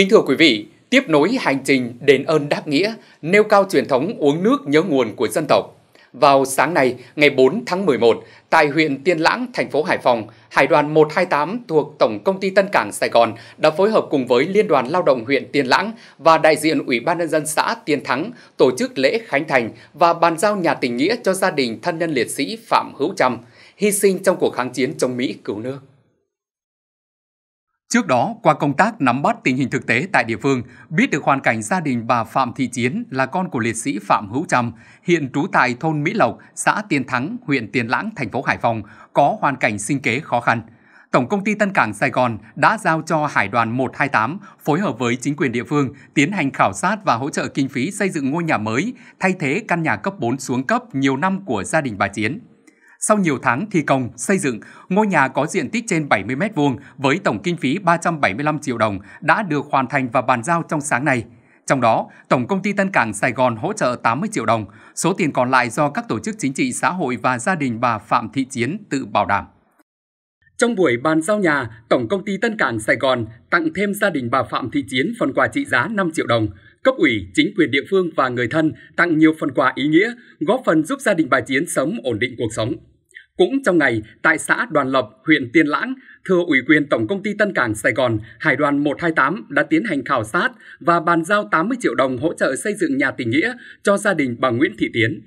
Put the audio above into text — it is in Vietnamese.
Kính thưa quý vị, tiếp nối hành trình đền ơn đáp nghĩa, nêu cao truyền thống uống nước nhớ nguồn của dân tộc. Vào sáng nay, ngày 4 tháng 11, tại huyện Tiên Lãng, thành phố Hải Phòng, Hải đoàn 128 thuộc Tổng Công ty Tân Cảng Sài Gòn đã phối hợp cùng với Liên đoàn Lao động huyện Tiên Lãng và đại diện Ủy ban Nhân dân xã Tiên Thắng tổ chức lễ khánh thành và bàn giao nhà tình nghĩa cho gia đình thân nhân liệt sĩ Phạm Hữu Trâm, hy sinh trong cuộc kháng chiến chống Mỹ cứu nước. Trước đó, qua công tác nắm bắt tình hình thực tế tại địa phương, biết được hoàn cảnh gia đình bà Phạm Thị Chiến là con của liệt sĩ Phạm Hữu Trầm, hiện trú tại thôn Mỹ Lộc, xã Tiên Thắng, huyện Tiên Lãng, thành phố Hải Phòng, có hoàn cảnh sinh kế khó khăn. Tổng công ty Tân Cảng Sài Gòn đã giao cho Hải đoàn 128 phối hợp với chính quyền địa phương tiến hành khảo sát và hỗ trợ kinh phí xây dựng ngôi nhà mới, thay thế căn nhà cấp 4 xuống cấp nhiều năm của gia đình bà Chiến. Sau nhiều tháng thi công, xây dựng, ngôi nhà có diện tích trên 70 m2 với tổng kinh phí 375 triệu đồng đã được hoàn thành và bàn giao trong sáng nay. Trong đó, Tổng công ty Tân Cảng Sài Gòn hỗ trợ 80 triệu đồng, số tiền còn lại do các tổ chức chính trị xã hội và gia đình bà Phạm Thị Chiến tự bảo đảm. Trong buổi bàn giao nhà, Tổng công ty Tân Cảng Sài Gòn tặng thêm gia đình bà Phạm Thị Chiến phần quà trị giá 5 triệu đồng. Cấp ủy, chính quyền địa phương và người thân tặng nhiều phần quà ý nghĩa, góp phần giúp gia đình bà Chiến sống ổn định cuộc sống. Cũng trong ngày, tại xã Đoàn Lập, huyện Tiên Lãng, thưa ủy quyền Tổng công ty Tân Cảng Sài Gòn, Hải đoàn 128 đã tiến hành khảo sát và bàn giao 80 triệu đồng hỗ trợ xây dựng nhà tình nghĩa cho gia đình bà Nguyễn Thị Tiến.